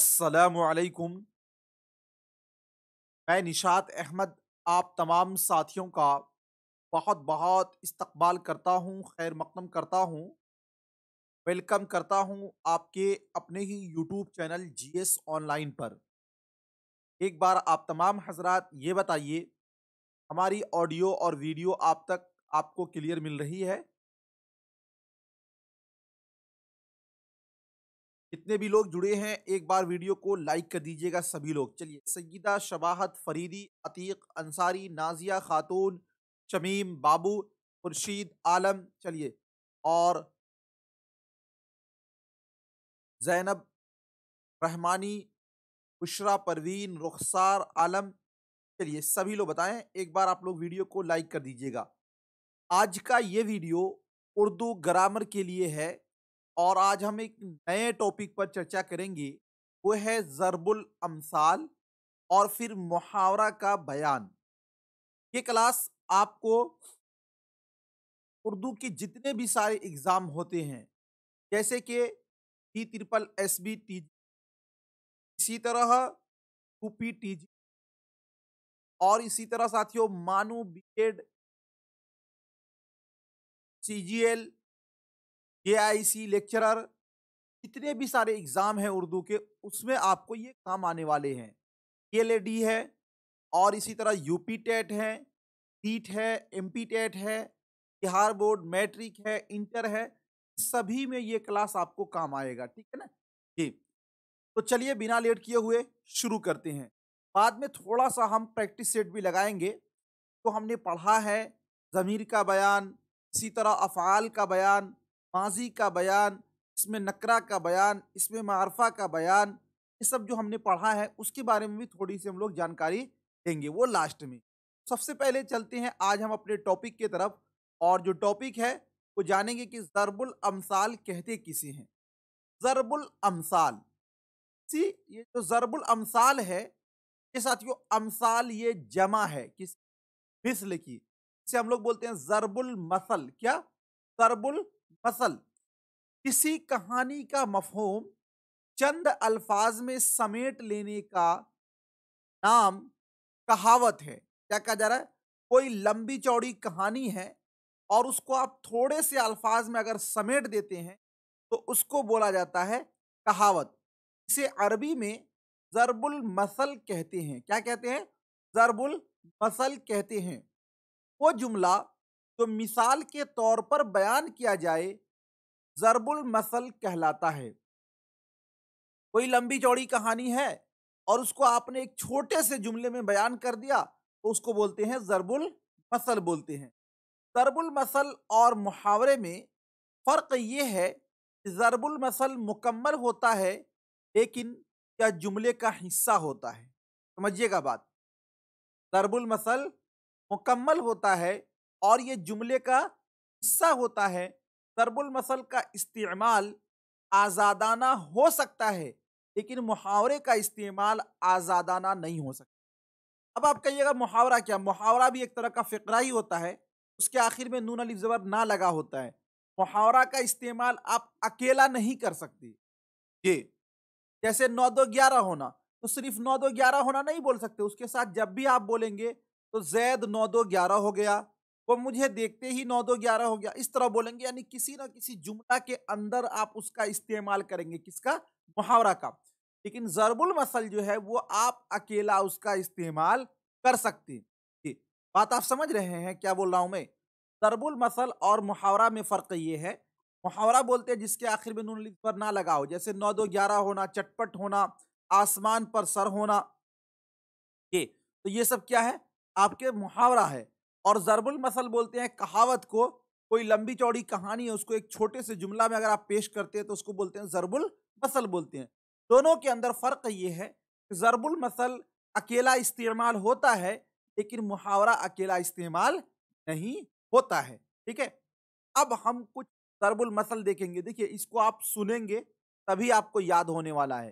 असलकुम मैं निशात अहमद आप तमाम साथियों का बहुत बहुत इस्तकबाल करता हूँ खैर मकदम करता हूँ वेलकम करता हूँ आपके अपने ही YouTube channel G S online पर एक बार आप तमाम हजरात ये बताइए हमारी ऑडियो और वीडियो आप तक आपको क्लियर मिल रही है जितने भी लोग जुड़े हैं एक बार वीडियो को लाइक कर दीजिएगा सभी लोग चलिए सईदा शबाहत फरीदी अतीक अंसारी नाजिया खातून शमीम बाबू खुर्शीद आलम चलिए और जैनब रहमानी उशरा परवीन रुखसार आलम चलिए सभी लोग बताएं एक बार आप लोग वीडियो को लाइक कर दीजिएगा आज का ये वीडियो उर्दू ग्रामर के लिए है और आज हम एक नए टॉपिक पर चर्चा करेंगे वो है ज़रबुल अमसाल और फिर मुहावरा का बयान ये क्लास आपको उर्दू के जितने भी सारे एग्ज़ाम होते हैं जैसे कि T triple S B T इसी तरह पी टी जी और इसी तरह साथियों MANUU B Ed C G L के आई सी लेक्चरर जितने भी सारे एग्ज़ाम हैं उर्दू के उसमें आपको ये काम आने वाले हैं एल है और इसी तरह यूपी टेट है सीट है पी टेट है बिहार बोर्ड मैट्रिक है इंटर है सभी में ये क्लास आपको काम आएगा ठीक है ना जी तो चलिए बिना लेट किए हुए शुरू करते हैं बाद में थोड़ा सा हम प्रैक्टिस सेट भी लगाएंगे तो हमने पढ़ा है ज़मीर का बयान इसी तरह अफ़ाल का बयान माजी का बयान इसमें नकरा का बयान इसमें मारफा का बयान ये सब जो हमने पढ़ा है उसके बारे में भी थोड़ी सी हम लोग जानकारी देंगे वो लास्ट में सबसे पहले चलते हैं आज हम अपने टॉपिक की तरफ और जो टॉपिक है वो जानेंगे कि ज़रबुल अमसाल कहते किसे हैं ज़रबुल अमसाल सी ये जो ज़रबुल अमसाल है ये साथियों अमसाल ये जमा है किस मिसल की इसे हम लोग बोलते हैं ज़रबुल मसल क्या ज़रबुल फसल किसी कहानी का मफहम चंद अल्फाज में समेट लेने का नाम कहावत है क्या कहा जा रहा है कोई लंबी चौड़ी कहानी है और उसको आप थोड़े से अल्फाज में अगर समेट देते हैं तो उसको बोला जाता है कहावत इसे अरबी में जरबुल मसल कहते हैं क्या कहते हैं जरबुल मसल कहते हैं वो जुमला तो मिसाल के तौर पर बयान किया जाए ज़रबुल मसल कहलाता है कोई लंबी चौड़ी कहानी है और उसको आपने एक छोटे से जुमले में बयान कर दिया तो उसको बोलते हैं ज़रबुल मसल बोलते हैं ज़रबुल मसल और मुहावरे में फ़र्क ये है कि ज़रबुल मसल मुकम्मल होता है लेकिन क्या जुमले का हिस्सा होता है समझिएगा बात ज़रबुल मसल मुकम्मल होता है और ये जुमले का हिस्सा होता है तरबुल मसल का इस्तेमाल आज़ादाना हो सकता है लेकिन मुहावरे का इस्तेमाल आज़ादाना नहीं हो सकता अब आप कहिएगा मुहावरा क्या मुहावरा भी एक तरह का फ़िक्रा ही होता है उसके आखिर में नून अली ज़बर ना लगा होता है मुहावरा का इस्तेमाल आप अकेला नहीं कर सकते ये जैसे नौ दो ग्यारह होना तो सिर्फ नौ दो ग्यारह होना नहीं बोल सकते उसके साथ जब भी आप बोलेंगे तो जैद नौ दो ग्यारह हो गया वो मुझे देखते ही नौ दो ग्यारह हो गया इस तरह बोलेंगे यानी किसी ना किसी जुमला के अंदर आप उसका इस्तेमाल करेंगे किसका मुहावरा का लेकिन जरबुल मसल जो है वो आप अकेला उसका इस्तेमाल कर सकते हैं बात आप समझ रहे हैं क्या बोल रहा हूँ मैं जरबुल मसल और मुहावरा में फ़र्क ये है मुहावरा बोलते हैं जिसके आखिर में नून पर ना लगा हो जैसे नौ दो ग्यारह होना चटपट होना आसमान पर सर होना ये तो ये सब क्या है आपके मुहावरा है और ज़रबुल मसल बोलते हैं कहावत को कोई लंबी चौड़ी कहानी है उसको एक छोटे से जुमला में अगर आप पेश करते हैं तो उसको बोलते हैं ज़रबुल मसल बोलते हैं दोनों के अंदर फ़र्क ये है कि ज़रबुल मसल अकेला इस्तेमाल होता है लेकिन मुहावरा अकेला इस्तेमाल नहीं होता है ठीक है अब हम कुछ ज़रबुल मसल देखेंगे देखिए इसको आप सुनेंगे तभी आपको याद होने वाला है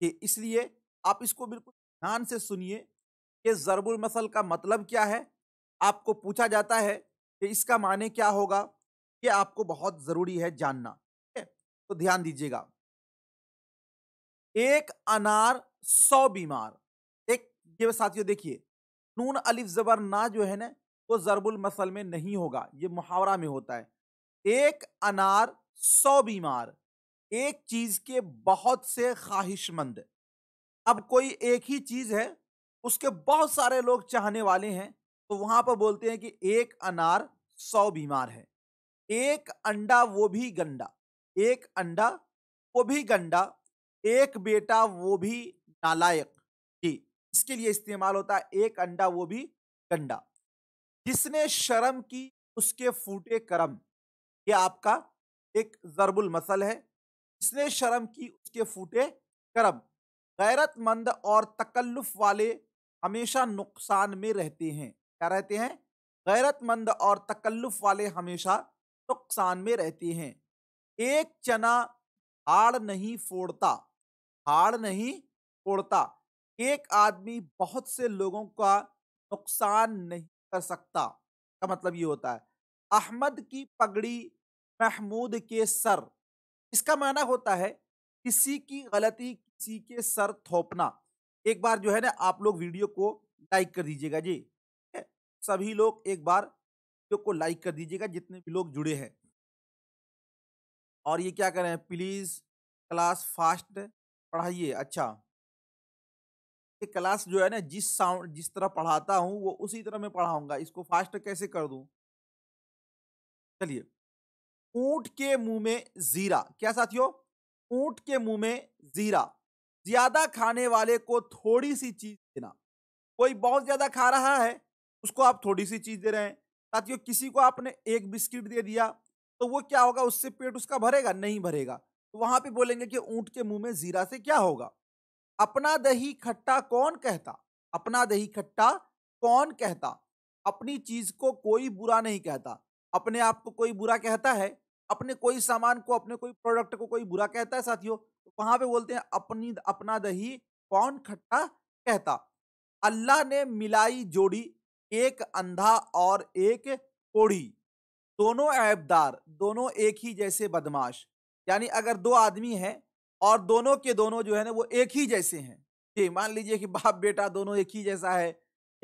कि इसलिए आप इसको बिल्कुल ध्यान से सुनिए कि ज़रबुल मसल का मतलब क्या है आपको पूछा जाता है कि इसका माने क्या होगा ये आपको बहुत ज़रूरी है जानना ठीक है तो ध्यान दीजिएगा एक अनार सौ बीमार एक ये साथियों देखिए नून अलिफ जबर ना जो है ना वो जरबुल मसल में नहीं होगा ये मुहावरा में होता है एक अनार सौ बीमार एक चीज के बहुत से ख्वाहिशमंद अब कोई एक ही चीज है उसके बहुत सारे लोग चाहने वाले हैं तो वहां पर बोलते हैं कि एक अनार सौ बीमार है एक अंडा वो भी गंडा एक अंडा वो भी गंडा एक बेटा वो भी नालायक जी इसके लिए इस्तेमाल होता है एक अंडा वो भी गंडा जिसने शर्म की उसके फूटे करम ये आपका एक जरबुल मसल है जिसने शर्म की उसके फूटे करम गैरतमंद और तकल्लुफ वाले हमेशा नुकसान में रहते हैं क्या रहते हैं गैरतमंद और तकल्लुफ वाले हमेशा नुकसान में रहते हैं एक चना हाड़ नहीं फोड़ता हाड़ नहीं फोड़ता एक आदमी बहुत से लोगों का नुकसान नहीं कर सकता का मतलब ये होता है अहमद की पगड़ी महमूद के सर इसका माना होता है किसी की गलती किसी के सर थोपना एक बार जो है ना आप लोग वीडियो को लाइक कर दीजिएगा जी सभी लोग एक बार वीडियो को लाइक कर दीजिएगा जितने भी लोग जुड़े हैं और ये क्या करें प्लीज़ क्लास फास्ट पढ़ाइए अच्छा ये क्लास जो है ना जिस साउंड जिस तरह पढ़ाता हूँ वो उसी तरह मैं पढ़ाऊंगा इसको फास्ट कैसे कर दूँ चलिए ऊंट के मुंह में जीरा क्या साथियों ऊंट के मुंह में जीरा ज्यादा खाने वाले को थोड़ी सी चीज देना कोई बहुत ज्यादा खा रहा है उसको आप थोड़ी सी चीज़ दे रहे हैं साथियों किसी को आपने एक बिस्किट दे दिया तो वो क्या होगा उससे पेट उसका भरेगा नहीं भरेगा तो वहाँ पे बोलेंगे कि ऊँट के मुंह में जीरा से क्या होगा अपना दही खट्टा कौन कहता अपना दही खट्टा कौन कहता अपनी चीज़ को कोई बुरा नहीं कहता अपने आप को कोई बुरा कहता है अपने कोई सामान को अपने कोई प्रोडक्ट को कोई बुरा कहता है साथियों तो वहाँ पे बोलते हैं अपनी अपना दही कौन खट्टा कहता अल्लाह ने मिलाई जोड़ी एक अंधा और एक कोढ़ी दोनों ऐबदार दोनों एक ही जैसे बदमाश यानी अगर दो आदमी हैं और दोनों के दोनों जो है ना वो एक ही जैसे हैं जी मान लीजिए कि बाप बेटा दोनों एक ही जैसा है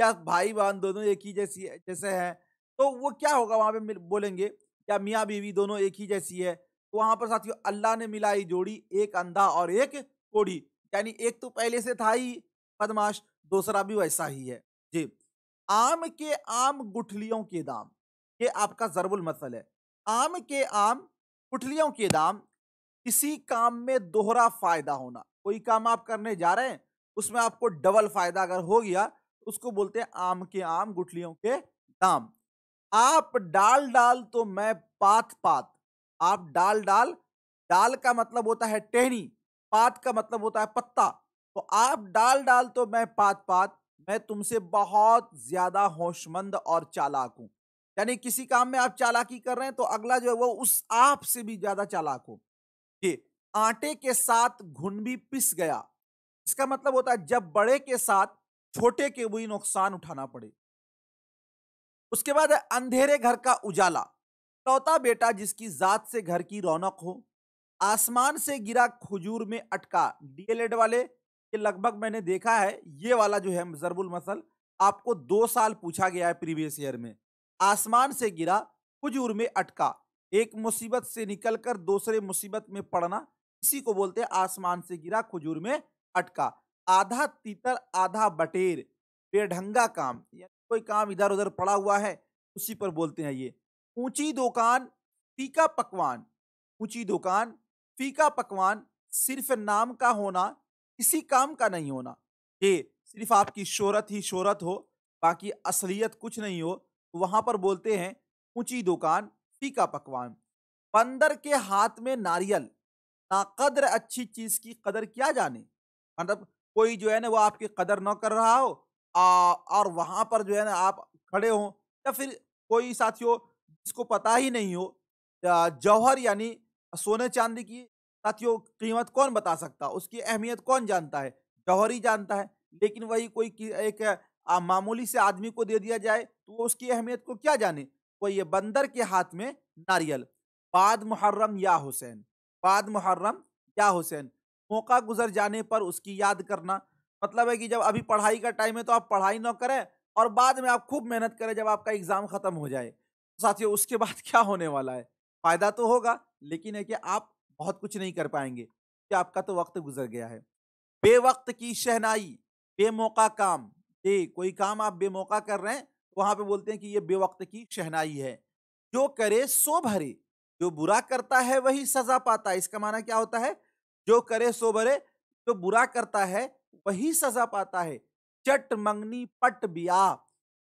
या भाई बहन दोनों एक ही जैसी जैसे हैं तो वो क्या होगा वहाँ पे बोलेंगे या मियाँ बीवी दोनों एक ही जैसी है तो वहाँ पर साथियों अल्लाह ने मिलाई जोड़ी एक अंधा और एक कोढ़ी यानी एक तो पहले से था ही बदमाश दूसरा भी वैसा ही है जी आम के आम गुठलियों के दाम ये आपका जरबुल मसल है आम के आम गुठलियों के दाम किसी काम में दोहरा फायदा होना कोई काम आप करने जा रहे हैं उसमें आपको डबल फायदा अगर हो गया उसको बोलते हैं आम के आम गुठलियों के दाम आप डाल डाल तो मैं पात पात आप डाल डाल डाल का मतलब होता है टहनी पात का मतलब होता है पत्ता तो आप डाल डाल तो मैं पात पात मैं तुमसे बहुत ज्यादा होशमंद और चालाक हूं यानी किसी काम में आप चालाकी कर रहे हैं तो अगला जो है वो उस आप से भी ज्यादा चालाक हो कि आटे के साथ घुन भी पिस गया इसका मतलब होता है जब बड़े के साथ छोटे के भी नुकसान उठाना पड़े उसके बाद अंधेरे घर का उजाला तोता बेटा जिसकी जात से घर की रौनक हो आसमान से गिरा खजूर में अटका डीएलएड वाले कि लगभग मैंने देखा है ये वाला जो है जरबुल मसल आपको दो साल पूछा गया है प्रीवियस ईयर में आसमान से गिरा हुजूर में अटका एक मुसीबत से निकलकर दूसरे मुसीबत में पड़ना इसी को बोलते हैं आसमान से गिरा खुजूर में अटका आधा तीतर आधा बटेर बेढंगा काम यानी कोई काम इधर उधर पड़ा हुआ है उसी पर बोलते हैं ये ऊंची दुकान फीका पकवान ऊंची दुकान फीका पकवान सिर्फ नाम का होना किसी काम का नहीं होना ये सिर्फ आपकी शोरत ही शोरत हो बाकी असलियत कुछ नहीं हो तो वहाँ पर बोलते हैं ऊंची दुकान फीका पकवान बंदर के हाथ में नारियल ना कदर अच्छी चीज़ की कदर किया जाने मतलब कोई जो है ना वो आपकी कदर ना कर रहा हो आ, और वहाँ पर जो है ना आप खड़े हों या फिर कोई साथियों जिसको पता ही नहीं हो जौहर यानी सोने चांदी की साथियों कीमत कौन बता सकता उसकी अहमियत कौन जानता है जौहरी जानता है लेकिन वही कोई एक मामूली से आदमी को दे दिया जाए तो वो उसकी अहमियत को क्या जाने वो ये बंदर के हाथ में नारियल बाद मुहर्रम या हुसैन बाद मुहर्रम या हुसैन मौका गुजर जाने पर उसकी याद करना मतलब है कि जब अभी पढ़ाई का टाइम है तो आप पढ़ाई ना करें और बाद में आप खूब मेहनत करें जब आपका एग्ज़ाम ख़त्म हो जाए तो साथियों उसके बाद क्या होने वाला है फ़ायदा तो होगा लेकिन है कि आप बहुत कुछ नहीं कर पाएंगे कि आपका तो वक्त गुजर गया है बेवक्त की शहनाई बेमौका काम ये कोई काम आप बेमौका कर रहे हैं तो वहाँ पे बोलते हैं कि ये बेवक्त की शहनाई है जो करे सो भरे जो बुरा करता है वही सजा पाता है इसका माना क्या होता है जो करे सो भरे जो बुरा करता है वही सजा पाता है चट मंगनी पट बिया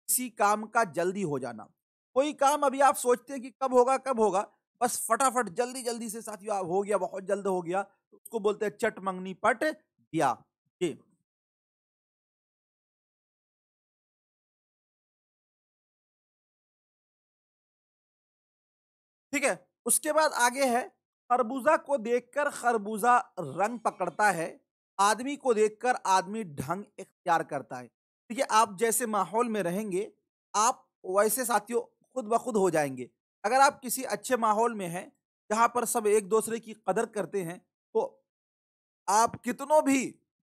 किसी काम का जल्दी हो जाना कोई काम अभी आप सोचते हैं कि कब होगा कब होगा बस फटाफट जल्दी जल्दी से साथियों हो गया बहुत जल्द हो गया तो उसको बोलते हैं चट मंगनी पट दिया जी ठीक है उसके बाद आगे है खरबूजा को देखकर खरबूजा रंग पकड़ता है आदमी को देखकर आदमी ढंग इख्तियार करता है ठीक है आप जैसे माहौल में रहेंगे आप वैसे साथियों खुद ब खुद हो जाएंगे अगर आप किसी अच्छे माहौल में हैं जहाँ पर सब एक दूसरे की कदर करते हैं तो आप कितनों भी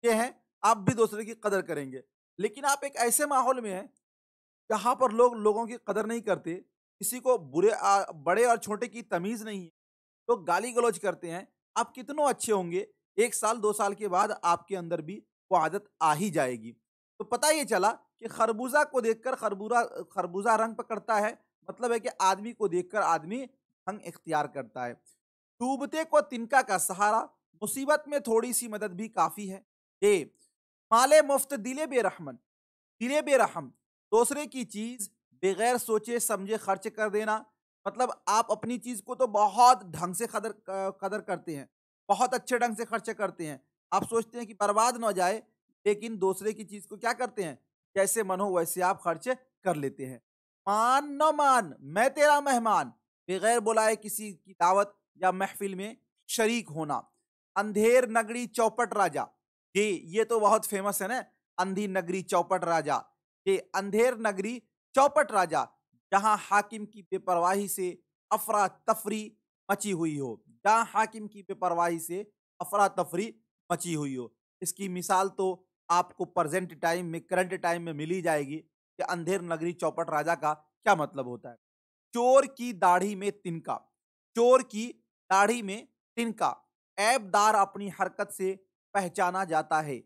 के हैं आप भी दूसरे की कदर करेंगे लेकिन आप एक ऐसे माहौल में हैं जहाँ पर लोग लोगों की कदर नहीं करते किसी को बुरे आ, बड़े और छोटे की तमीज़ नहीं है लोग गाली गलौज करते हैं आप कितनों अच्छे होंगे एक साल दो साल के बाद आपके अंदर भी वो आदत आ ही जाएगी तो पता ये चला कि खरबूजा को देखकर खरबूजा खरबूजा रंग पकड़ता है मतलब है कि आदमी को देखकर आदमी हंग इख्तियार करता है डूबते को तिनका का सहारा मुसीबत में थोड़ी सी मदद भी काफ़ी है ए माले मुफ्त दिले बेरहमन दिले बेरहम दूसरे की चीज़ बगैर सोचे समझे खर्च कर देना मतलब आप अपनी चीज़ को तो बहुत ढंग से कदर कदर करते हैं बहुत अच्छे ढंग से खर्च करते हैं आप सोचते हैं कि बर्बाद ना जाए लेकिन दूसरे की चीज़ को क्या करते हैं जैसे मन हो वैसे आप खर्च कर लेते हैं मान न मान मैं तेरा मेहमान बगैर बुलाए किसी की दावत या महफिल में शरीक होना अंधेर नगरी चौपट राजा जी ये तो बहुत फेमस है ना अंधी नगरी चौपट राजा ये अंधेर नगरी चौपट राजा जहाँ हाकिम की बेपरवाही से अफरा तफरी मची हुई हो जहाँ हाकिम की बेपरवाही से अफरा तफरी मची हुई हो इसकी मिसाल तो आपको प्रजेंट टाइम में करंट टाइम में मिली जाएगी कि अंधेर नगरी चौपट राजा का क्या मतलब होता है चोर की दाढ़ी में तिनका चोर की दाढ़ी में तिनका ऐबदार अपनी हरकत से पहचाना जाता है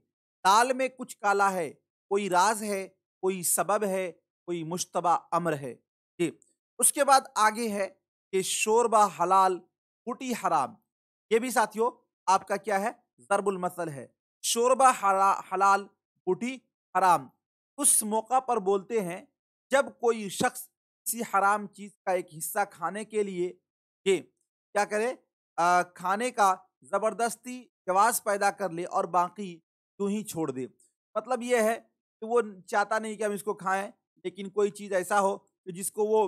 दाल में कुछ काला है कोई राज है कोई सबब है कोई मुश्तबा अमर है ये उसके बाद आगे है कि शोरबा हलाल कुटी हराम ये भी साथियों आपका क्या है जरबुल मसल है शोरबा हला, हलाल कुटी हराम उस मौका पर बोलते हैं जब कोई शख्स किसी हराम चीज़ का एक हिस्सा खाने के लिए ये क्या करे आ, खाने का ज़बरदस्ती जवाज पैदा कर ले और बाकी तू ही छोड़ दे मतलब यह है कि वो चाहता नहीं कि हम इसको खाएं लेकिन कोई चीज़ ऐसा हो कि जिसको वो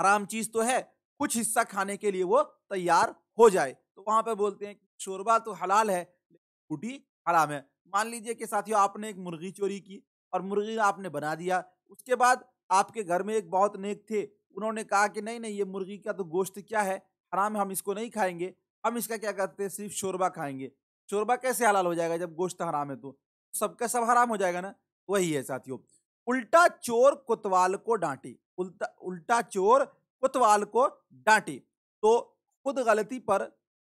हराम चीज़ तो है कुछ हिस्सा खाने के लिए वो तैयार हो जाए तो वहाँ पर बोलते हैं कि शोरबा तो हलाल है लेकिन रोटी हराम है मान लीजिए कि साथियों आपने एक मुर्गी चोरी की और मुर्गी आपने बना दिया उसके बाद आपके घर में एक बहुत नेक थे उन्होंने कहा कि नहीं नहीं ये मुर्गी का तो गोश्त क्या है हराम हम इसको नहीं खाएंगे हम इसका क्या करते हैं सिर्फ शोरबा खाएंगे शोरबा कैसे हलाल हो जाएगा जब गोश्त हराम है तो सबका सब हराम हो जाएगा ना वही है साथियों उल्टा चोर कोतवाल को डांटे उल्टा उल्टा चोर कोतवाल को डांटे तो खुद गलती पर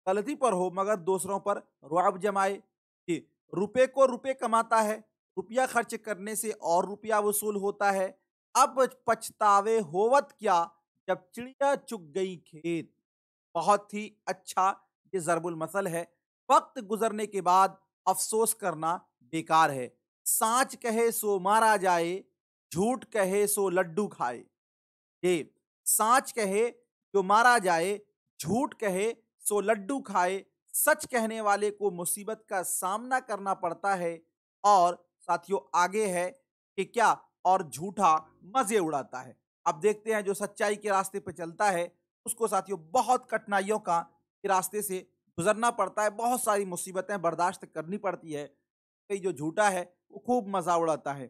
गलती पर हो मगर दूसरों पर रुआब जमाए कि रुपए को रुपए कमाता है रुपया खर्च करने से और रुपया वसूल होता है अब पछतावे होवत क्या जब चिड़िया चुग गई खेत बहुत ही अच्छा ये जरबुल मसल है वक्त गुजरने के बाद अफसोस करना बेकार है सांच कहे सो मारा जाए झूठ कहे सो लड्डू खाए ये सांच कहे जो मारा जाए झूठ कहे सो लड्डू खाए सच कहने वाले को मुसीबत का सामना करना पड़ता है और साथियों आगे है कि क्या और झूठा मजे उड़ाता है अब देखते हैं जो सच्चाई के रास्ते पर चलता है उसको साथियों बहुत कठिनाइयों का रास्ते से गुजरना पड़ता है बहुत सारी मुसीबतें बर्दाश्त करनी पड़ती है कई जो झूठा है वो खूब मज़ा उड़ाता है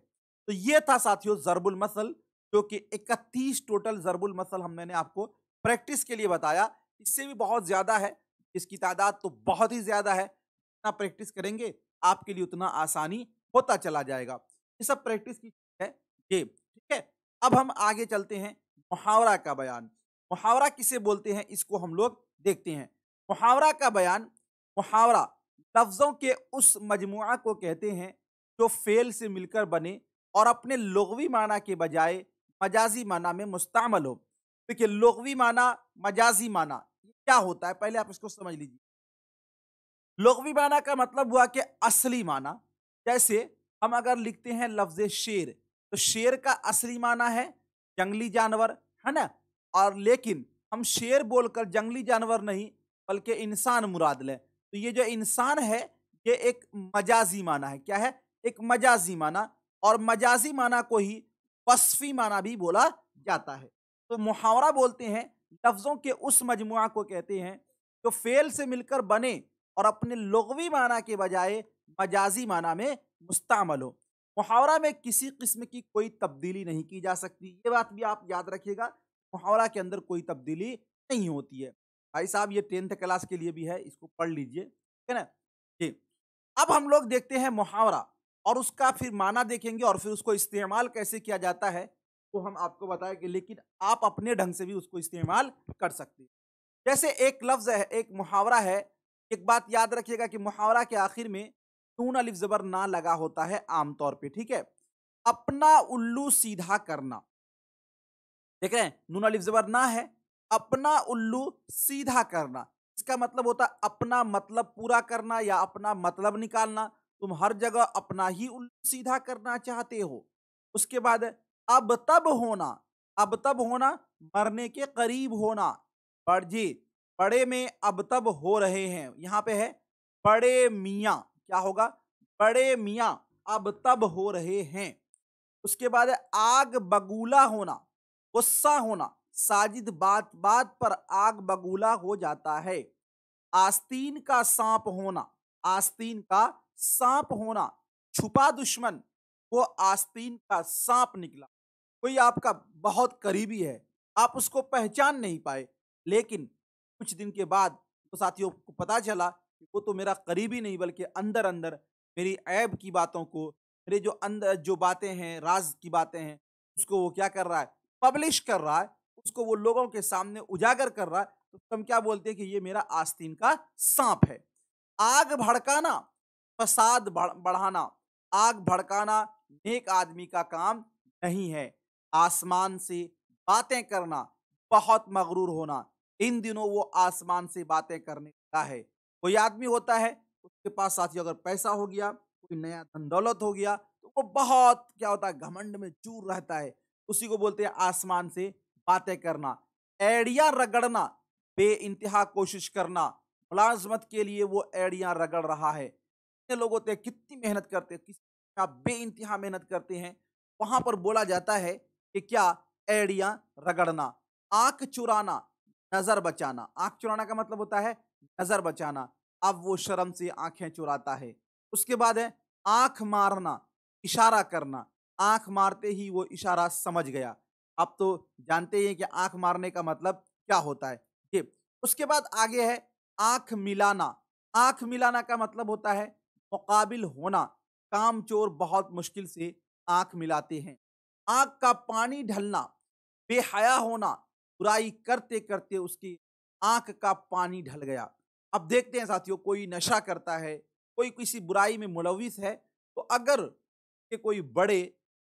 तो ये था साथियों ज़रबुल मसल जो कि 31 टोटल ज़रबुल मसल हम मैंने आपको प्रैक्टिस के लिए बताया इससे भी बहुत ज़्यादा है इसकी तादाद तो बहुत ही ज़्यादा है जितना प्रैक्टिस करेंगे आपके लिए उतना आसानी होता चला जाएगा ये सब प्रैक्टिस की है ये ठीक है अब हम आगे चलते हैं मुहावरा का बयान मुहावरा किसे बोलते हैं इसको हम लोग देखते हैं मुहावरा का बयान मुहावरा लफ्ज़ों के उस मजमुआ को कहते हैं जो फेल से मिलकर बने और अपने लगवी माना के बजाय मजाजी माना में मुस्तमल हो देखिए लगवी माना मजाजी माना क्या होता है पहले आप इसको समझ लीजिए लगवी माना का मतलब हुआ कि असली माना जैसे हम अगर लिखते हैं लफ्ज शेर तो शेर का असली माना है जंगली जानवर है ना और लेकिन हम शेर बोलकर जंगली जानवर नहीं बल्कि इंसान मुराद लें तो ये जो इंसान है ये एक मजाजी माना है क्या है एक मजाजी माना और मजाजी माना को ही वसफ़ी माना भी बोला जाता है तो मुहावरा बोलते हैं लफ्ज़ों के उस मजमु को कहते हैं जो फेल से मिलकर बने और अपने लगवी माना के बजाय मजाजी माना में मुस्तमल हो मुहावरा में किसी किस्म की कोई तब्दीली नहीं की जा सकती ये बात भी आप याद रखिएगा मुहावरा के अंदर कोई तब्दीली नहीं होती है भाई साहब ये टेंथ क्लास के लिए भी है इसको पढ़ लीजिए ठीक है ना जी अब हम लोग देखते हैं मुहावरा और उसका फिर माना देखेंगे और फिर उसको इस्तेमाल कैसे किया जाता है तो हम आपको बताएंगे लेकिन आप अपने ढंग से भी उसको इस्तेमाल कर सकते हैं जैसे एक लफ्ज़ है एक मुहावरा है एक बात याद रखिएगा कि मुहावरा के आखिर में नून अलिफ जबर ना लगा होता है आमतौर पे ठीक है अपना उल्लू सीधा करना देख रहे हैं नून अलिफ जबर ना है अपना उल्लू सीधा करना इसका मतलब होता है अपना मतलब पूरा करना या अपना मतलब निकालना तुम हर जगह अपना ही उल्लू सीधा करना चाहते हो उसके बाद अब तब होना अब तब होना मरने के करीब होना पर जी बड़े में अब तब हो रहे हैं यहाँ पे है बड़े मियाँ क्या होगा बड़े मियाँ अब तब हो रहे हैं उसके बाद आग बगूला होना गुस्सा होना साजिद बात बात पर आग बगूला हो जाता है आस्तीन का सांप होना आस्तीन का सांप होना छुपा दुश्मन वो आस्तीन का सांप निकला कोई आपका बहुत करीबी है आप उसको पहचान नहीं पाए लेकिन कुछ दिन के बाद तो साथियों को पता चला वो तो मेरा करीब ही नहीं बल्कि अंदर अंदर मेरी ऐब की बातों को मेरे जो अंदर जो बातें हैं राज की बातें हैं उसको वो क्या कर रहा है पब्लिश कर रहा है उसको वो लोगों के सामने उजागर कर रहा है तो हम क्या बोलते हैं कि ये मेरा आस्तीन का सांप है आग भड़काना फसाद बढ़ाना आग भड़काना नेक आदमी का काम नहीं है आसमान से बातें करना बहुत मगरूर होना इन दिनों वो आसमान से बातें करने का है कोई आदमी होता है उसके पास साथियों अगर पैसा हो गया कोई नया धन दौलत हो गया तो वो बहुत क्या होता है घमंड में चूर रहता है उसी को बोलते हैं आसमान से बातें करना एड़िया रगड़ना बे इंतहा कोशिश करना मुलाजमत के लिए वो एड़ियाँ रगड़ रहा है कितने लोग होते हैं कितनी मेहनत करते हैं किस बे इंतहा मेहनत करते हैं वहाँ पर बोला जाता है कि क्या एड़ियाँ रगड़ना आँख चुराना नज़र बचाना आँख चुराना का मतलब होता है नज़र बचाना अब वो शर्म से आंखें चुराता है उसके बाद है आंख मारना इशारा करना आंख मारते ही वो इशारा समझ गया अब तो जानते हैं कि आंख मारने का मतलब क्या होता है ये उसके बाद आगे है आंख मिलाना आंख मिलाना का मतलब होता है मुकाबिल होना काम चोर बहुत मुश्किल से आंख मिलाते हैं आंख का पानी ढलना बेहया होना बुराई करते करते उसकी आंख का पानी ढल गया अब देखते हैं साथियों कोई नशा करता है कोई किसी बुराई में मुलविस है तो अगर के कोई बड़े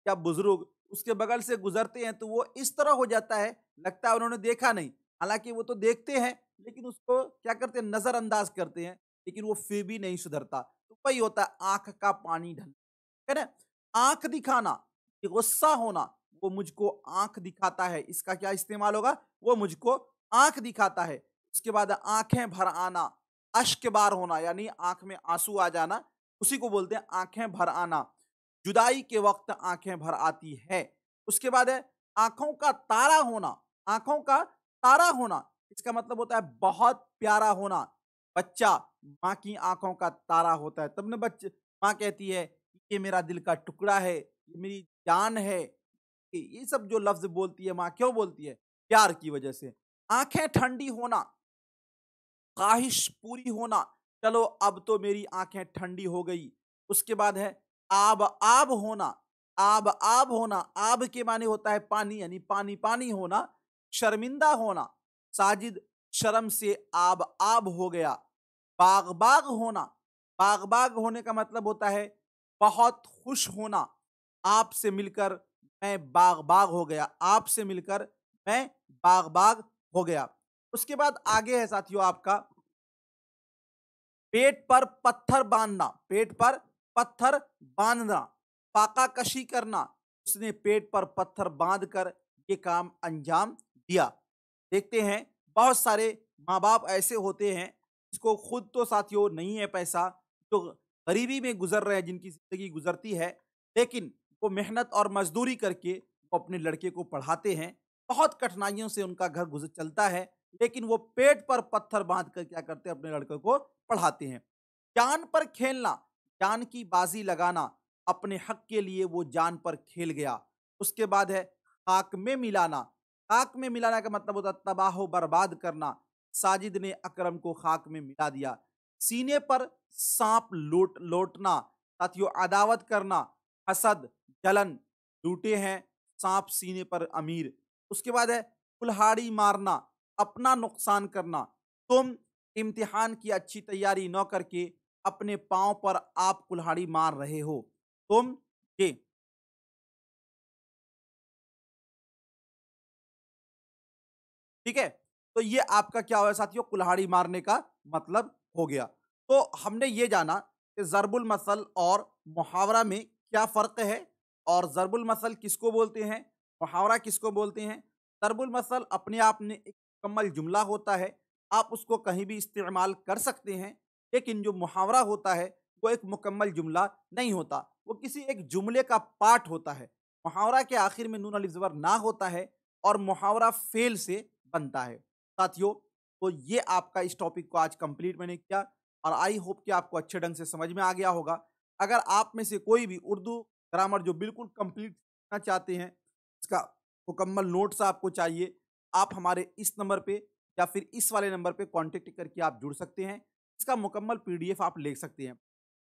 या बुजुर्ग उसके बगल से गुजरते हैं तो वो इस तरह हो जाता है लगता है उन्होंने देखा नहीं हालांकि वो तो देखते हैं लेकिन उसको क्या करते हैं नज़रअंदाज करते हैं लेकिन वो फिर भी नहीं सुधरता तो वही होता है आंख का पानी ढल है ना आंख दिखाना गुस्सा होना वो मुझको आंख दिखाता है इसका क्या इस्तेमाल होगा वो मुझको आंख दिखाता है उसके बाद आंखें भर आना अश्क बार होना यानी आंख में आंसू आ जाना उसी को बोलते हैं आंखें भर आना जुदाई के वक्त आंखें भर आती है उसके बाद है आंखों का तारा होना आंखों का तारा होना इसका मतलब होता है बहुत प्यारा होना बच्चा माँ की आंखों का तारा होता है तब ने बच्चे माँ कहती है ये मेरा दिल का टुकड़ा है ये मेरी जान है ये सब जो लफ्ज़ बोलती है माँ क्यों बोलती है प्यार की वजह से आंखें ठंडी होना ख्वाहिश पूरी होना चलो अब तो मेरी आंखें ठंडी हो गई उसके बाद है आब आब होना आब आब होना आब के माने होता है पानी यानी पानी पानी होना शर्मिंदा होना साजिद शर्म से आब आब हो गया बाग बाग होना बाग बाग होने का मतलब होता है बहुत खुश होना आपसे मिलकर मैं बाग बाग हो गया आपसे मिलकर मैं बाग बाग हो गया उसके बाद आगे है साथियों आपका पेट पर पत्थर बांधना पेट पर पत्थर बांधना पाका कशी करना उसने पेट पर पत्थर बांधकर ये काम अंजाम दिया देखते हैं बहुत सारे माँ बाप ऐसे होते हैं जिसको खुद तो साथियों नहीं है पैसा जो गरीबी में गुजर रहे हैं जिनकी ज़िंदगी गुजरती है लेकिन वो मेहनत और मजदूरी करके वो अपने लड़के को पढ़ाते हैं बहुत कठिनाइयों से उनका घर गुजर चलता है लेकिन वो पेट पर पत्थर बांध कर क्या करते हैं अपने लड़के को पढ़ाते हैं जान पर खेलना जान की बाजी लगाना अपने हक के लिए वो जान पर खेल गया उसके बाद है खाक में मिलाना खाक में मिलाना का मतलब होता तबाह बर्बाद करना साजिद ने अकरम को खाक में मिला दिया सीने पर सांप लोट लौटना साथियों अदावत करना हसद जलन लूटे हैं सांप सीने पर अमीर उसके बाद है कुल्हाड़ी मारना अपना नुकसान करना तुम इम्तिहान की अच्छी तैयारी न करके अपने पाँव पर आप कुल्हाड़ी मार रहे हो तुम के ठीक है तो ये आपका क्या हुआ साथियों कुल्हाड़ी मारने का मतलब हो गया तो हमने ये जाना कि ज़रबुल मसल और मुहावरा में क्या फ़र्क है और ज़रबुल मसल किसको बोलते हैं मुहावरा किसको बोलते हैं तरबुल मसल अपने आप में एक मुकम्मल जुमला होता है आप उसको कहीं भी इस्तेमाल कर सकते हैं लेकिन जो मुहावरा होता है वो एक मुकम्मल जुमला नहीं होता वो किसी एक जुमले का पार्ट होता है मुहावरा के आखिर में नून अलिजबर ना होता है और मुहावरा फेल से बनता है साथियों तो ये आपका इस टॉपिक को आज कंप्लीट मैंने किया और आई होप कि आपको अच्छे ढंग से समझ में आ गया होगा अगर आप में से कोई भी उर्दू ग्रामर जो बिल्कुल कंप्लीट करना चाहते हैं इसका मुकम्मल नोट्स आपको चाहिए आप हमारे इस नंबर पे या फिर इस वाले नंबर पे कांटेक्ट करके आप जुड़ सकते हैं इसका मुकम्मल पीडीएफ आप ले सकते हैं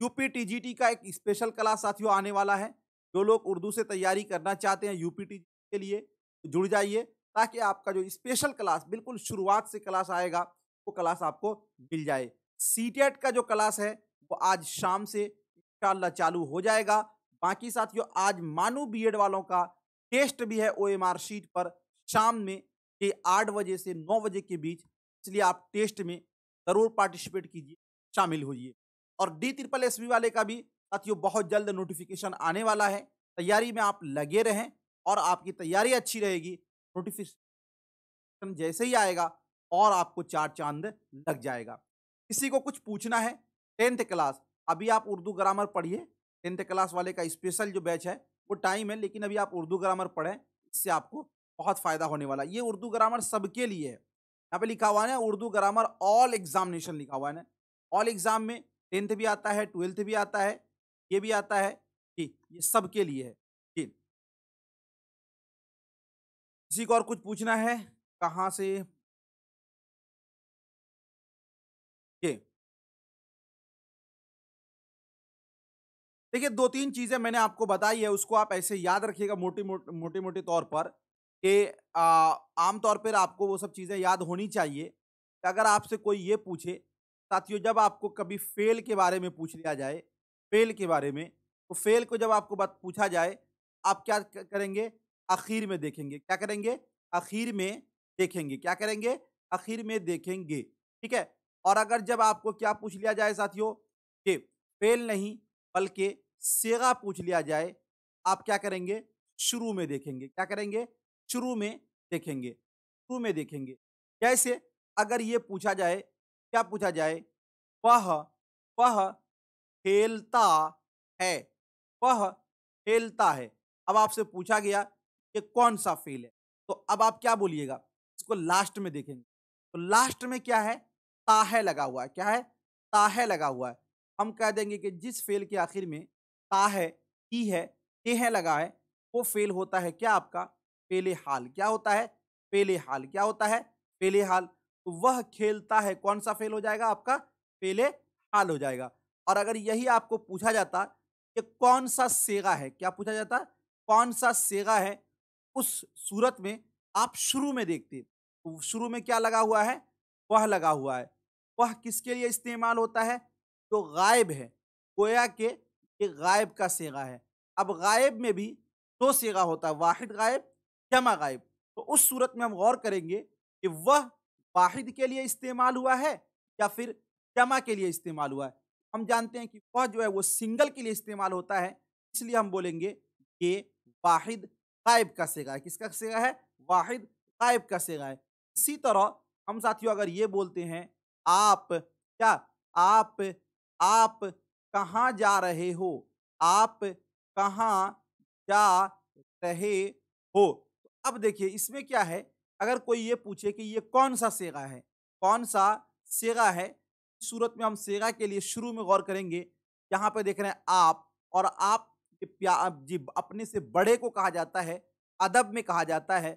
यूपी टीजीटी का एक स्पेशल क्लास साथियों आने वाला है जो लोग उर्दू से तैयारी करना चाहते हैं यूपी टीजीटी के लिए जुड़ जाइए ताकि आपका जो स्पेशल क्लास बिल्कुल शुरुआत से क्लास आएगा वो क्लास आपको मिल जाए सी का जो क्लास है वो आज शाम से इन चालू हो जाएगा बाकी साथियों आज मानू बीएड वालों का टेस्ट भी है ओ शीट पर शाम में के आठ बजे से नौ बजे के बीच इसलिए आप टेस्ट में ज़रूर पार्टिसिपेट कीजिए शामिल होइए और डी ट्रिपल एस बी वाले का भी साथियों बहुत जल्द नोटिफिकेशन आने वाला है तैयारी में आप लगे रहें और आपकी तैयारी अच्छी रहेगी नोटिफिकेशन जैसे ही आएगा और आपको चार चांद लग जाएगा किसी को कुछ पूछना है टेंथ क्लास अभी आप उर्दू ग्रामर पढ़िए टेंथ क्लास वाले का स्पेशल जो बैच है वो टाइम है लेकिन अभी आप उर्दू ग्रामर पढ़ें इससे आपको बहुत फ़ायदा होने वाला है ये उर्दू ग्रामर सबके लिए है यहाँ पे लिखा हुआ है उर्दू ग्रामर ऑल एग्जामिनेशन लिखा हुआ है ऑल एग्ज़ाम में टेंथ भी आता है ट्वेल्थ भी आता है ये भी आता है कि ये सब के लिए है कि किसी को और कुछ पूछना है कहाँ से ये देखिए दो तीन चीज़ें मैंने आपको बताई है उसको आप ऐसे याद रखिएगा मोटी मोटी मोटी मोटी तौर पर कि आमतौर पर आपको वो सब चीज़ें याद होनी चाहिए अगर आपसे कोई ये पूछे साथियों जब आपको कभी फेल के बारे में पूछ लिया जाए फेल के बारे में तो फेल को जब आपको बात पूछा जाए आप क्या करेंगे आखिर में देखेंगे क्या करेंगे आखिर में देखेंगे क्या करेंगे आखिर में देखेंगे ठीक है और अगर जब आपको क्या पूछ लिया जाए साथियों कि फेल नहीं बल्कि सेगा पूछ लिया जाए आप क्या करेंगे शुरू में देखेंगे क्या करेंगे शुरू में देखेंगे शुरू में देखेंगे जैसे अगर ये पूछा जाए क्या पूछा जाए वह वह खेलता है वह खेलता है अब आपसे पूछा गया कि कौन सा फेल है तो अब आप क्या बोलिएगा इसको लास्ट में देखेंगे तो लास्ट में क्या है ताहे लगा हुआ है क्या है ताहे लगा हुआ है हम कह देंगे कि जिस फेल के आखिर में ता है ई है ते है लगा है वो फेल होता है क्या आपका पेले हाल क्या होता है पेले हाल क्या होता है पेले हाल तो वह खेलता है कौन सा फेल हो जाएगा आपका पेले हाल हो जाएगा और अगर यही आपको पूछा जाता कि कौन सा सेगा है क्या पूछा जाता कौन सा सेगा है उस सूरत में आप शुरू में देखते तो शुरू में क्या लगा हुआ है वह लगा हुआ है वह किसके लिए इस्तेमाल होता है जो गायब है गोया के ये गायब का सेगा है अब गायब में भी दो सेगा होता है वाहिद गायब जमा गायब तो उस सूरत में हम गौर करेंगे कि वह वाहिद के लिए इस्तेमाल हुआ है या फिर जमा के लिए इस्तेमाल हुआ है हम जानते हैं कि वह जो है वो सिंगल के लिए इस्तेमाल होता है इसलिए हम बोलेंगे कि वाहिद गायब का सेगा है किसका सेगा है वाहिद गायब का सेगा है इसी तरह हम साथियों अगर ये बोलते हैं आप क्या आप आप कहाँ जा रहे हो आप कहाँ जा रहे हो तो अब देखिए इसमें क्या है अगर कोई ये पूछे कि ये कौन सा सेगा है कौन सा सेगा है सूरत में हम सेगा के लिए शुरू में गौर करेंगे यहाँ पे देख रहे हैं आप और आप जी अपने से बड़े को कहा जाता है अदब में कहा जाता है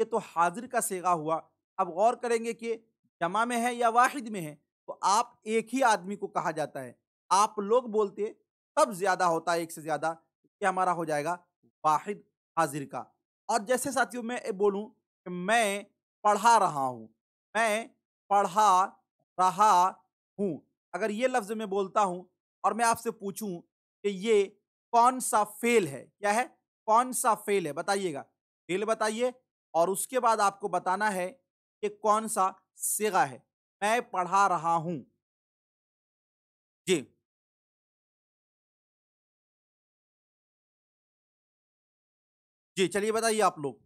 ये तो हाजिर का सेगा हुआ अब गौर करेंगे कि जमा में है या वाहिद में है तो आप एक ही आदमी को कहा जाता है आप लोग बोलते तब ज़्यादा होता है एक से ज़्यादा ये हमारा हो जाएगा वाहिद हाजिर का और जैसे साथियों मैं बोलूं कि मैं पढ़ा रहा हूं मैं पढ़ा रहा हूं अगर ये लफ्ज़ मैं बोलता हूं और मैं आपसे पूछूं कि ये कौन सा फेल है क्या है कौन सा फेल है बताइएगा फेल बताइए और उसके बाद आपको बताना है कि कौन सा सेगा है मैं पढ़ा रहा हूं जी जी चलिए बताइए आप लोग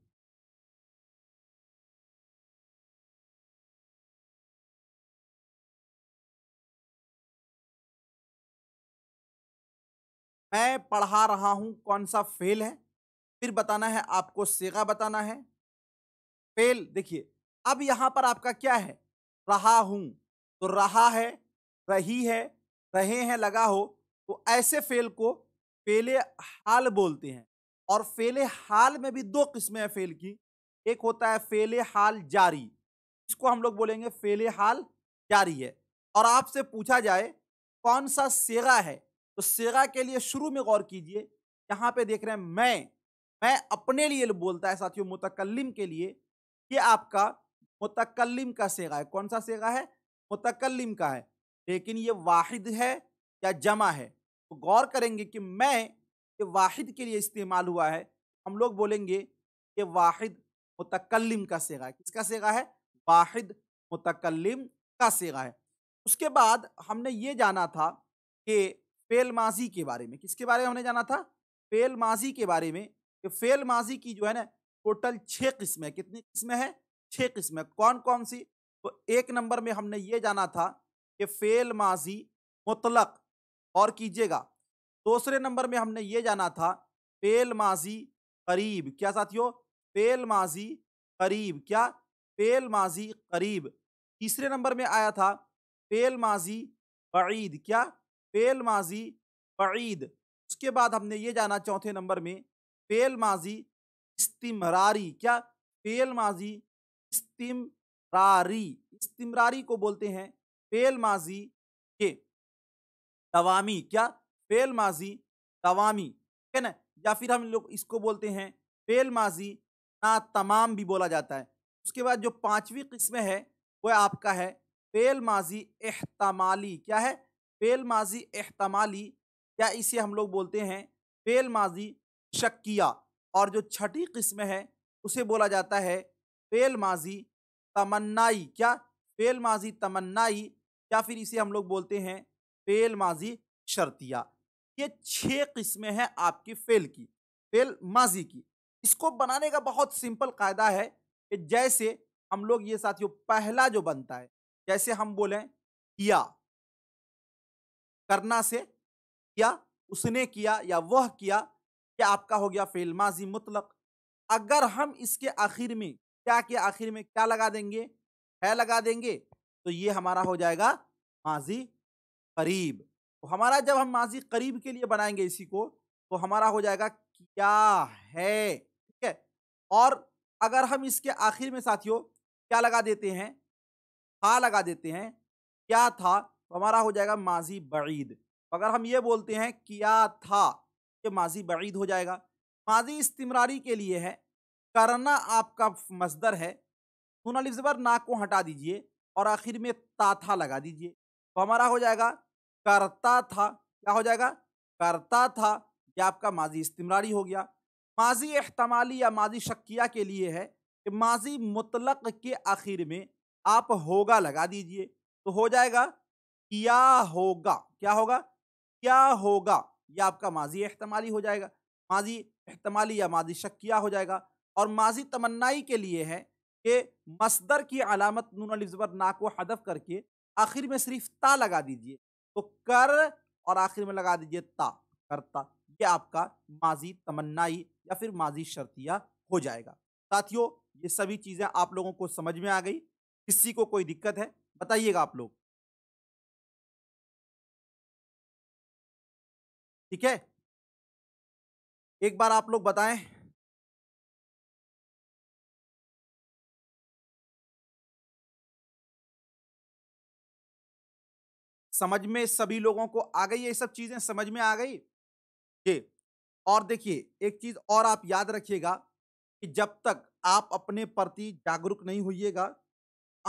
मैं पढ़ा रहा हूं कौन सा फेल है फिर बताना है आपको सेगा बताना है फेल देखिए अब यहां पर आपका क्या है रहा हूं तो रहा है रही है रहे हैं लगा हो तो ऐसे फेल को फेले हाल बोलते हैं और फेले हाल में भी दो किस्में हैं फेल की एक होता है फेले हाल जारी इसको हम लोग बोलेंगे फेले हाल जारी है और आपसे पूछा जाए कौन सा सेगा है तो सेगा के लिए शुरू में गौर कीजिए यहाँ पे देख रहे हैं मैं मैं अपने लिए बोलता है साथियों मुतकलम के लिए ये आपका मुतकलम का सेगा है कौन सा सेगा है मुतकलम का है लेकिन ये वाहिद है या जमा है तो गौर करेंगे कि मैं ये वाहिद के लिए इस्तेमाल हुआ है हम लोग बोलेंगे ये वाहिद मुतकलम का सेगा है किसका सेगा है वाहिद मुतकलम का सेगा है उसके बाद हमने ये जाना था कि फेल माजी के बारे में किसके बारे में हमने जाना था फेल माजी के बारे में कि फेल माजी की जो है ना टोटल छः किस्में कितनी किस्में हैं छः किस्में कौन कौन सी तो एक नंबर में हमने ये जाना था कि फेल माजी मुतलक और कीजिएगा दूसरे नंबर में हमने ये जाना था फेल माजी करीब क्या साथियों फेल माजी करीब क्या फेल माजी करीब तीसरे नंबर में आया था फेल माजी बईद क्या फेल माजी बईद उसके बाद हमने ये जाना चौथे नंबर में फेल माजी इस्तिमरारी क्या फेल माजी इस्तिमरारी इस्तिमरारी को बोलते हैं फेल माजी के तवामी क्या फेल माजी तवामी ठीक है ना या फिर हम लोग इसको बोलते हैं फेल माजी ना तमाम भी बोला जाता है उसके बाद जो पांचवी किस्म है वह आपका है फेल माजी एहतमाली क्या है फेल माजी एहतमाली या इसे हम लोग बोलते हैं फेल माजी शक्किया और जो छठी किस्म है उसे बोला जाता है फेल माजी तमन्नाई क्या फेल माजी तमन्नाई या फिर इसे हम लोग बोलते हैं फेल माजी शर्तिया ये छः किस्में हैं आपकी फेल की फेल माजी की इसको बनाने का बहुत सिंपल कायदा है कि जैसे हम लोग ये साथियों पहला जो बनता है जैसे हम बोलें किया करना से या उसने किया या वह किया क्या आपका हो गया फेल माजी मुतलक अगर हम इसके आखिर में क्या किया आखिर में क्या लगा देंगे है लगा देंगे तो ये हमारा हो जाएगा माजी करीब तो हमारा जब हम माजी करीब के लिए बनाएंगे इसी को तो हमारा हो जाएगा क्या है ठीक है और अगर हम इसके आखिर में साथियों क्या लगा देते हैं था लगा देते हैं क्या था तो हमारा हो जाएगा माजी बईद अगर हम ये बोलते हैं किया था ये तो माजी बईद हो जाएगा माजी इस्तमरारी के लिए है करना आपका मजदर है सुना लिफ्ज पर को हटा दीजिए और आखिर में ताथा लगा दीजिए तो हमारा हो जाएगा करता था क्या हो जाएगा करता था यह आपका माजी इस्तेमरारी हो गया माजी एहतमाली या माजी शक्या के लिए है कि माजी मुतलक के आखिर में आप होगा लगा दीजिए तो हो जाएगा किया होगा क्या होगा क्या होगा यह आपका माजी एहतमाली हो जाएगा माजी एहतमाली या माजी शक्किया हो जाएगा और माजी तमन्नाई के लिए है कि मसदर की अलामत नून अलिजबर ना को हदफ करके आखिर में सिर्फ ता लगा दीजिए तो कर और आखिर में लगा दीजिए ता करता ये आपका माजी तमन्नाई या फिर माजी शर्तिया हो जाएगा साथियों ये सभी चीज़ें आप लोगों को समझ में आ गई किसी को कोई दिक्कत है बताइएगा आप लोग ठीक है एक बार आप लोग बताएं समझ में सभी लोगों को आ गई ये सब चीज़ें समझ में आ गई ये और देखिए एक चीज़ और आप याद रखिएगा कि जब तक आप अपने प्रति जागरूक नहीं होइएगा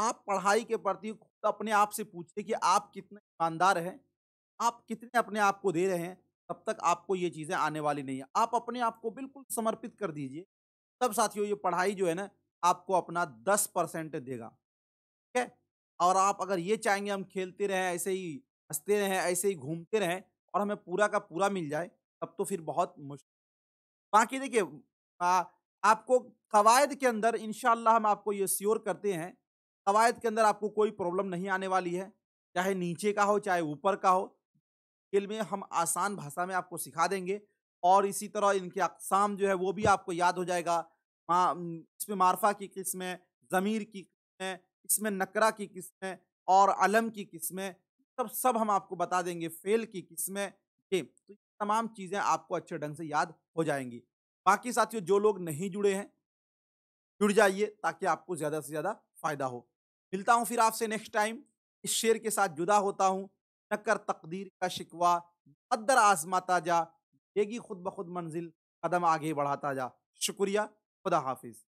आप पढ़ाई के प्रति खुद अपने आप से पूछिए कि आप कितने ईमानदार हैं आप कितने अपने आप को दे रहे हैं तब तक आपको ये चीज़ें आने वाली नहीं है आप अपने आप को बिल्कुल समर्पित कर दीजिए तब साथियों ये पढ़ाई जो है ना आपको अपना दस परसेंट देगा और आप अगर ये चाहेंगे हम खेलते रहें ऐसे ही हंसते रहें ऐसे ही घूमते रहें और हमें पूरा का पूरा मिल जाए तब तो फिर बहुत मुश्किल बाकी देखिए आपको कवायद के अंदर इन हम आपको ये श्योर करते हैं कवायद के अंदर आपको कोई प्रॉब्लम नहीं आने वाली है चाहे नीचे का हो चाहे ऊपर का हो खेल में हम आसान भाषा में आपको सिखा देंगे और इसी तरह इनके अकसाम जो है वो भी आपको याद हो जाएगा इसमें मारफा की किस्में ज़मीर की किस्में इसमें नकरा की किस्में और अलम की किस्में सब सब हम आपको बता देंगे फेल की किस्में के तो तमाम चीज़ें आपको अच्छे ढंग से याद हो जाएंगी बाकी साथियों जो लोग नहीं जुड़े हैं जुड़ जाइए ताकि आपको ज़्यादा से ज़्यादा फ़ायदा हो मिलता हूँ फिर आपसे नेक्स्ट टाइम इस शेर के साथ जुदा होता हूँ नकर तकदीर का शिकवा अदर आजमाता जा देगी खुद ब खुद मंजिल कदम आगे बढ़ाता जा शुक्रिया खुदा हाफिज़